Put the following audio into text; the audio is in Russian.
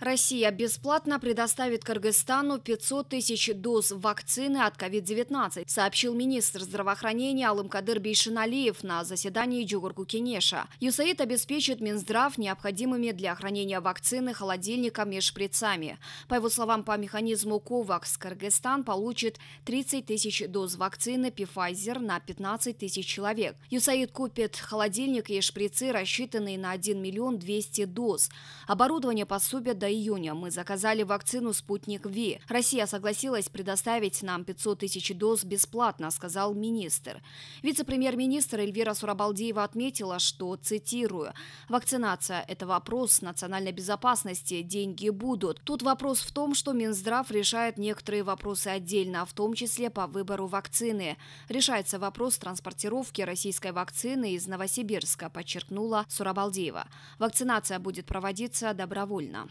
Россия бесплатно предоставит Кыргызстану 500 тысяч доз вакцины от COVID-19, сообщил министр здравоохранения Алымкадыр Бейшиналиев на заседании Джугурку Кенеша. ЮСАИД обеспечит Минздрав необходимыми для хранения вакцины холодильниками и шприцами. По его словам, по механизму COVAX Кыргызстан получит 30 тысяч доз вакцины Pfizer на 15 тысяч человек. ЮСАИД купит холодильник и шприцы, рассчитанные на 1 миллион 200 доз. Оборудование поступит до июня мы заказали вакцину «Спутник Ви». Россия согласилась предоставить нам 500 тысяч доз бесплатно, сказал министр. Вице-премьер-министр Эльвира Сурабалдиева отметила, что, цитирую, «Вакцинация – это вопрос национальной безопасности, деньги будут. Тут вопрос в том, что Минздрав решает некоторые вопросы отдельно, в том числе по выбору вакцины. Решается вопрос транспортировки российской вакцины из Новосибирска», подчеркнула Сурабалдиева. Вакцинация будет проводиться добровольно.